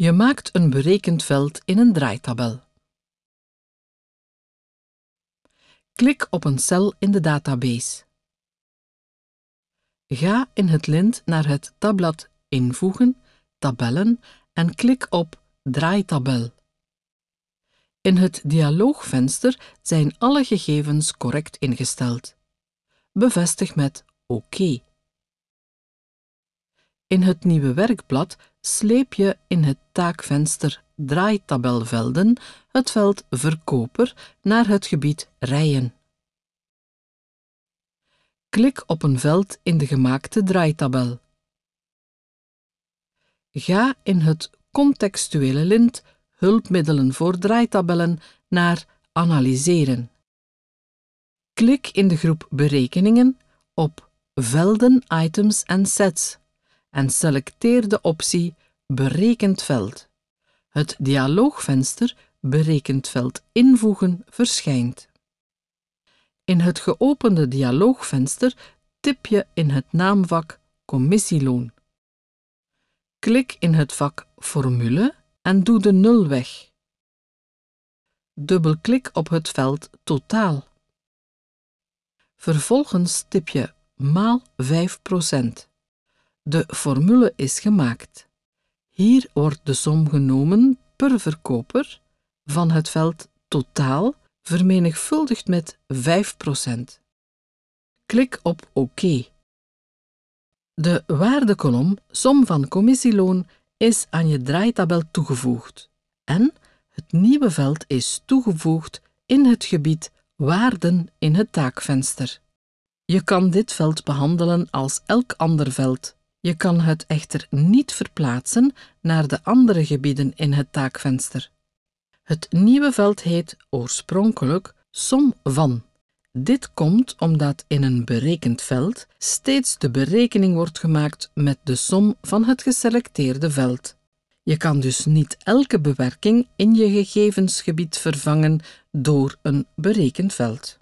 Je maakt een berekend veld in een draaitabel. Klik op een cel in de database. Ga in het lint naar het tabblad Invoegen, Tabellen en klik op Draaitabel. In het dialoogvenster zijn alle gegevens correct ingesteld. Bevestig met OK. In het nieuwe werkblad sleep je in het taakvenster draaitabelvelden het veld verkoper naar het gebied rijen. Klik op een veld in de gemaakte draaitabel. Ga in het contextuele lint hulpmiddelen voor draaitabellen naar analyseren. Klik in de groep berekeningen op velden, items en sets en selecteer de optie Berekend veld. Het dialoogvenster Berekend veld invoegen verschijnt. In het geopende dialoogvenster tip je in het naamvak Commissieloon. Klik in het vak Formule en doe de nul weg. Dubbelklik op het veld Totaal. Vervolgens tip je maal 5%. De formule is gemaakt. Hier wordt de som genomen per verkoper van het veld totaal vermenigvuldigd met 5%. Klik op OK. De waardekolom som van commissieloon is aan je draaitabel toegevoegd en het nieuwe veld is toegevoegd in het gebied waarden in het taakvenster. Je kan dit veld behandelen als elk ander veld je kan het echter niet verplaatsen naar de andere gebieden in het taakvenster. Het nieuwe veld heet oorspronkelijk som van. Dit komt omdat in een berekend veld steeds de berekening wordt gemaakt met de som van het geselecteerde veld. Je kan dus niet elke bewerking in je gegevensgebied vervangen door een berekend veld.